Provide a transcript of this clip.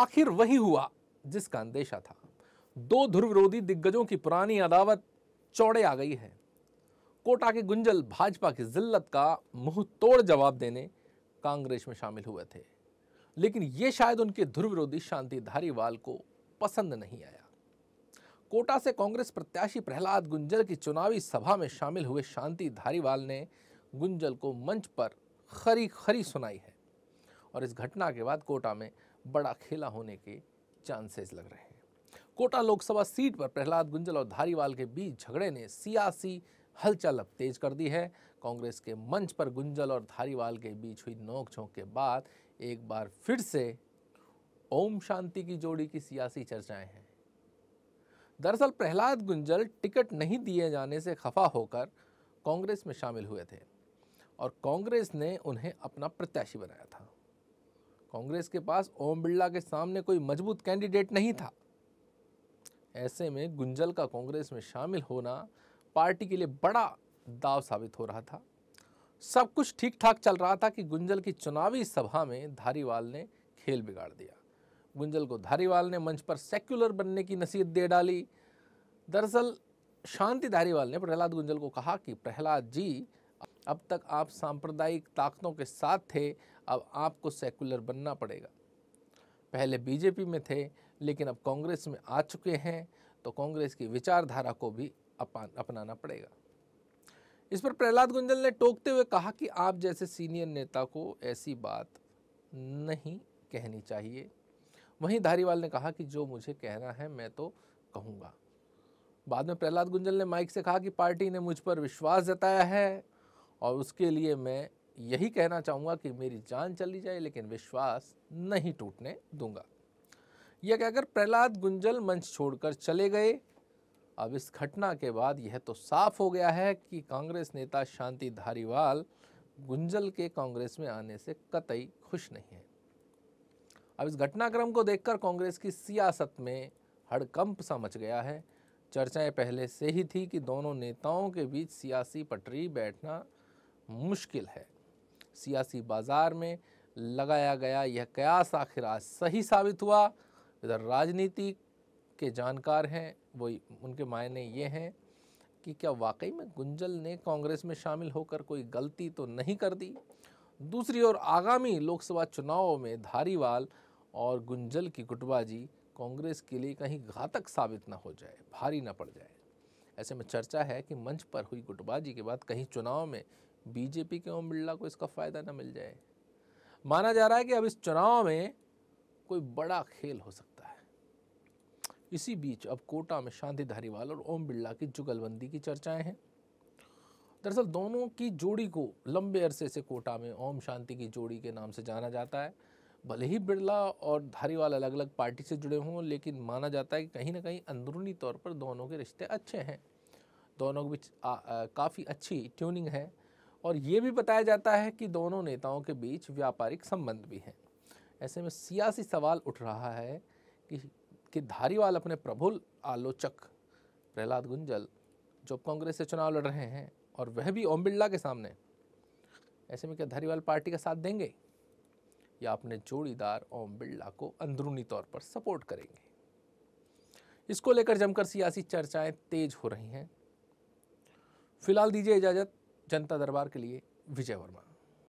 आखिर वही हुआ जिसका अंदेशा था दो ध्रुवरोधी दिग्गजों की पुरानी अदावत चौड़े आ गई है कोटा के गुंजल भाजपा की जिल्लत का मुंह तोड़ जवाब देने कांग्रेस में शामिल हुए थे लेकिन यह शायद उनके ध्रुवरोधी शांति धारीवाल को पसंद नहीं आया कोटा से कांग्रेस प्रत्याशी प्रहलाद गुंजल की चुनावी सभा में शामिल हुए शांति धारीवाल ने गुंजल को मंच पर खरी खरी सुनाई है और इस घटना के बाद कोटा में बड़ा खेला होने के चांसेस लग रहे हैं कोटा लोकसभा सीट पर प्रहलाद गुंजल और धारीवाल के बीच झगड़े ने सियासी हलचल अब तेज कर दी है कांग्रेस के मंच पर गुंजल और धारीवाल के बीच हुई नोकझोंक के बाद एक बार फिर से ओम शांति की जोड़ी की सियासी चर्चाएं हैं दरअसल प्रहलाद गुंजल टिकट नहीं दिए जाने से खफा होकर कांग्रेस में शामिल हुए थे और कांग्रेस ने उन्हें अपना प्रत्याशी बनाया था कांग्रेस के पास ओम बिरला के सामने कोई मजबूत कैंडिडेट नहीं था ऐसे में गुंजल का कांग्रेस में शामिल होना पार्टी के लिए बड़ा दाव साबित हो रहा था सब कुछ ठीक ठाक चल रहा था कि गुंजल की चुनावी सभा में धारीवाल ने खेल बिगाड़ दिया गुंजल को धारीवाल ने मंच पर सेक्युलर बनने की नसीहत दे डाली दरअसल शांति धारीवाल ने प्रहलाद गुंजल को कहा कि प्रहलाद जी अब तक आप सांप्रदायिक ताकतों के साथ थे अब आपको सेकुलर बनना पड़ेगा पहले बीजेपी में थे लेकिन अब कांग्रेस में आ चुके हैं तो कांग्रेस की विचारधारा को भी अपनाना पड़ेगा इस पर प्रहलाद गुंजल ने टोकते हुए कहा कि आप जैसे सीनियर नेता को ऐसी बात नहीं कहनी चाहिए वहीं धारीवाल ने कहा कि जो मुझे कहना है मैं तो कहूँगा बाद में प्रहलाद गुंजल ने माइक से कहा कि पार्टी ने मुझ पर विश्वास जताया है और उसके लिए मैं यही कहना चाहूँगा कि मेरी जान चली जाए लेकिन विश्वास नहीं टूटने दूंगा यह कहकर प्रहलाद गुंजल मंच छोड़कर चले गए अब इस घटना के बाद यह तो साफ हो गया है कि कांग्रेस नेता शांति धारीवाल गुंजल के कांग्रेस में आने से कतई खुश नहीं है अब इस घटनाक्रम को देखकर कांग्रेस की सियासत में हड़कंप सा मच गया है चर्चाएं पहले से ही थी कि दोनों नेताओं के बीच सियासी पटरी बैठना मुश्किल है सियासी बाज़ार में लगाया गया यह कयास आखिर आज सही साबित हुआ इधर राजनीति के जानकार हैं वो उनके मायने ये हैं कि क्या वाकई में गुंजल ने कांग्रेस में शामिल होकर कोई गलती तो नहीं कर दी दूसरी ओर आगामी लोकसभा चुनावों में धारीवाल और गुंजल की गुटबाजी कांग्रेस के लिए कहीं घातक साबित ना हो जाए भारी ना पड़ जाए ऐसे में चर्चा है कि मंच पर हुई गुटबाजी के बाद कहीं चुनाव में बीजेपी के ओम बिरला को इसका फ़ायदा ना मिल जाए माना जा रहा है कि अब इस चुनाव में कोई बड़ा खेल हो सकता है इसी बीच अब कोटा में शांति धारीवाल और ओम बिरला की जुगलबंदी की चर्चाएं हैं दरअसल दोनों की जोड़ी को लंबे अरसे से कोटा में ओम शांति की जोड़ी के नाम से जाना जाता है भले ही बिरला और धारीवाल अलग अलग पार्टी से जुड़े हों लेकिन माना जाता है कि कहीं ना कहीं अंदरूनी तौर पर दोनों के रिश्ते अच्छे हैं दोनों के बीच काफ़ी अच्छी ट्यूनिंग है और ये भी बताया जाता है कि दोनों नेताओं के बीच व्यापारिक संबंध भी हैं ऐसे में सियासी सवाल उठ रहा है कि कि धारीवाल अपने प्रबुल आलोचक प्रहलाद गुंजल जो कांग्रेस से चुनाव लड़ रहे हैं और वह भी ओम बिरला के सामने ऐसे में क्या धारीवाल पार्टी का साथ देंगे या अपने जोड़ीदार ओम बिरला को अंदरूनी तौर पर सपोर्ट करेंगे इसको लेकर जमकर सियासी चर्चाएं तेज हो रही हैं फिलहाल दीजिए इजाज़त जनता दरबार के लिए विजय वर्मा